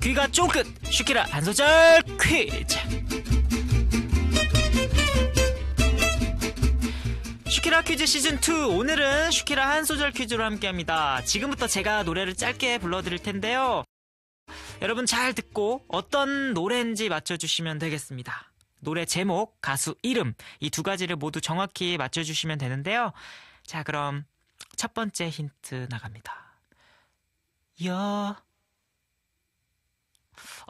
귀가 쫑긋 슈키라 한 소절 퀴즈 슈키라 퀴즈 시즌2 오늘은 슈키라 한 소절 퀴즈로 함께합니다 지금부터 제가 노래를 짧게 불러드릴 텐데요 여러분 잘 듣고 어떤 노래인지 맞춰주시면 되겠습니다 노래 제목, 가수 이름 이 두 가지를 모두 정확히 맞춰주시면 되는데요 자 그럼 첫 번째 힌트 나갑니다 여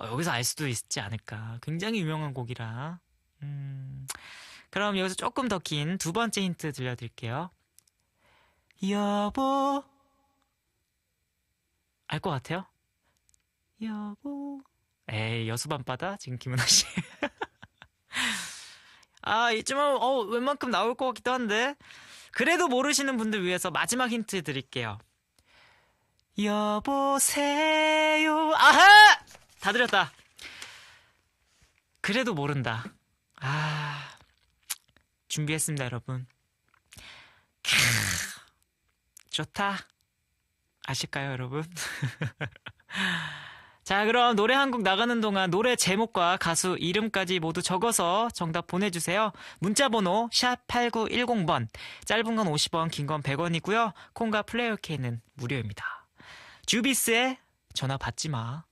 어, 여기서 알 수도 있지 않을까. 굉장히 유명한 곡이라. 음, 그럼 여기서 조금 더 긴 두 번째 힌트 들려드릴게요. 여보. 알 것 같아요? 여보. 에이, 여수밤바다? 지금 김은아 씨. 아, 이쯤은, 어, 웬만큼 나올 것 같기도 한데. 그래도 모르시는 분들 위해서 마지막 힌트 드릴게요. 여보세요. 아하! 다들렸다 그래도 모른다. 아, 준비했습니다, 여러분. 캬, 좋다. 아실까요, 여러분? 자, 그럼 노래 한 곡 나가는 동안 노래 제목과 가수 이름까지 모두 적어서 정답 보내주세요. 문자번호 샵8910번. 짧은 건 50원, 긴 건 100원이고요. 콩과 플레이어 케이는 무료입니다. 주비스의 전화 받지 마.